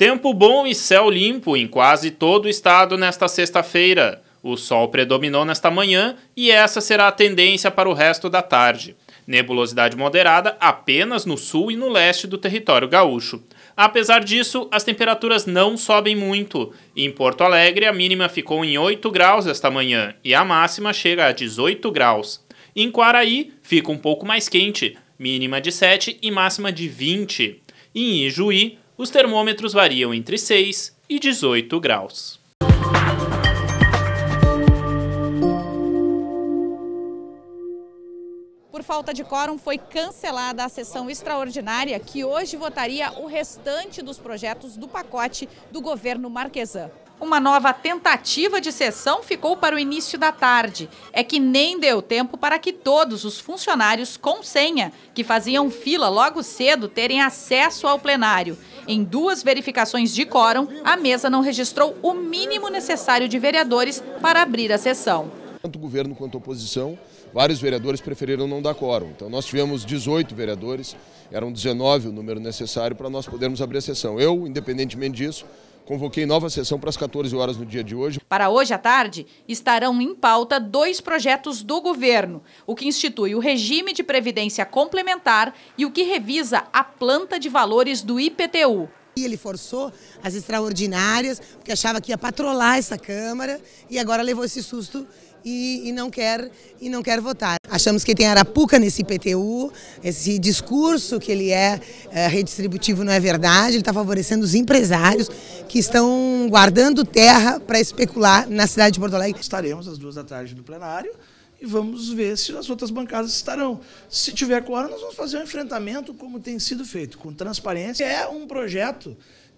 Tempo bom e céu limpo em quase todo o estado nesta sexta-feira. O sol predominou nesta manhã e essa será a tendência para o resto da tarde. Nebulosidade moderada apenas no sul e no leste do território gaúcho. Apesar disso, as temperaturas não sobem muito. Em Porto Alegre, a mínima ficou em 8 graus esta manhã e a máxima chega a 18 graus. Em Quaraí, fica um pouco mais quente, mínima de 7 e máxima de 20. Em Ijuí, os termômetros variam entre 6 e 18 graus. Por falta de quórum, foi cancelada a sessão extraordinária que hoje votaria o restante dos projetos do pacote do governo Marquesan. Uma nova tentativa de sessão ficou para o início da tarde. É que nem deu tempo para que todos os funcionários com senha, que faziam fila logo cedo, terem acesso ao plenário. Em duas verificações de quórum, a mesa não registrou o mínimo necessário de vereadores para abrir a sessão. Tanto o governo quanto a oposição, vários vereadores preferiram não dar quórum. Então nós tivemos 18 vereadores, eram 19 o número necessário para nós podermos abrir a sessão. Eu, independentemente disso, Convoquei nova sessão para as 14 horas no dia de hoje. Para hoje à tarde, estarão em pauta dois projetos do governo: o que institui o regime de previdência complementar e o que revisa a planta de valores do IPTU. Ele forçou as extraordinárias, porque achava que ia patrolar essa Câmara e agora levou esse susto e, e, não quer, e não quer votar. Achamos que tem Arapuca nesse IPTU, esse discurso que ele é, é redistributivo não é verdade, ele está favorecendo os empresários que estão guardando terra para especular na cidade de Porto Alegre. Estaremos às duas da tarde no plenário e vamos ver se as outras bancadas estarão. Se tiver quórum, nós vamos fazer um enfrentamento como tem sido feito, com transparência. É um projeto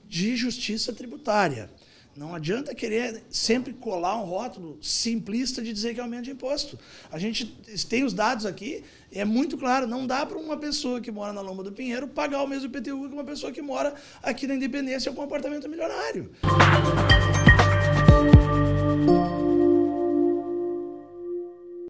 de justiça tributária. Não adianta querer sempre colar um rótulo simplista de dizer que é aumento de imposto. A gente tem os dados aqui, é muito claro, não dá para uma pessoa que mora na Lomba do Pinheiro pagar o mesmo IPTU que uma pessoa que mora aqui na Independência com um apartamento milionário.